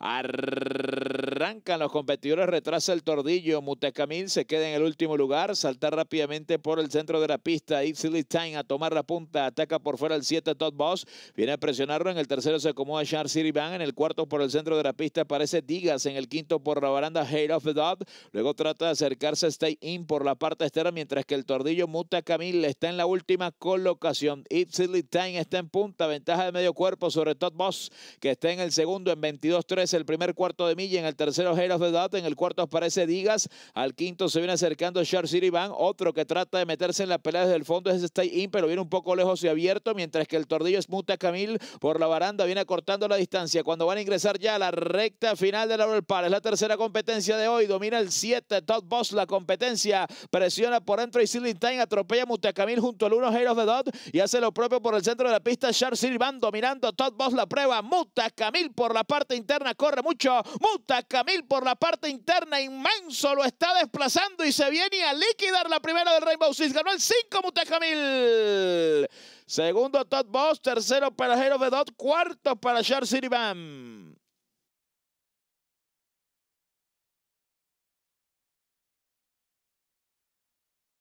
Arr- Arrancan los competidores, retrasa el tordillo. Mutacamil se queda en el último lugar. salta rápidamente por el centro de la pista. Ipsilly Time a tomar la punta. Ataca por fuera el 7 Todd Boss. Viene a presionarlo. En el tercero se acomoda Char City En el cuarto por el centro de la pista aparece Digas. En el quinto por la baranda Hate of the Dot. Luego trata de acercarse a Stay In por la parte externa. Mientras que el tordillo Mutacamil está en la última colocación. Ipsilly Time está en punta. Ventaja de medio cuerpo sobre Todd Boss que está en el segundo en 22-3. El primer cuarto de milla en el tercero tercero of the Dot, en el cuarto aparece Digas, al quinto se viene acercando Sharshir City van otro que trata de meterse en la pelea desde el fondo es Stay In, pero viene un poco lejos y abierto, mientras que el tordillo es Muta por la baranda, viene cortando la distancia, cuando van a ingresar ya a la recta final de Laurel Park, es la tercera competencia de hoy, domina el 7, Todd Boss la competencia, presiona por dentro y Silly Time, atropella Mutacamil junto al 1 of the Dot y hace lo propio por el centro de la pista, Sharp City mirando dominando Todd Boss la prueba, Muta por la parte interna, corre mucho, Mutacamil por la parte interna, inmenso, lo está desplazando y se viene a liquidar la primera del Rainbow Six. Ganó el 5 Mutecamil. Segundo Todd Boss, tercero para de Dot. cuarto para Shar City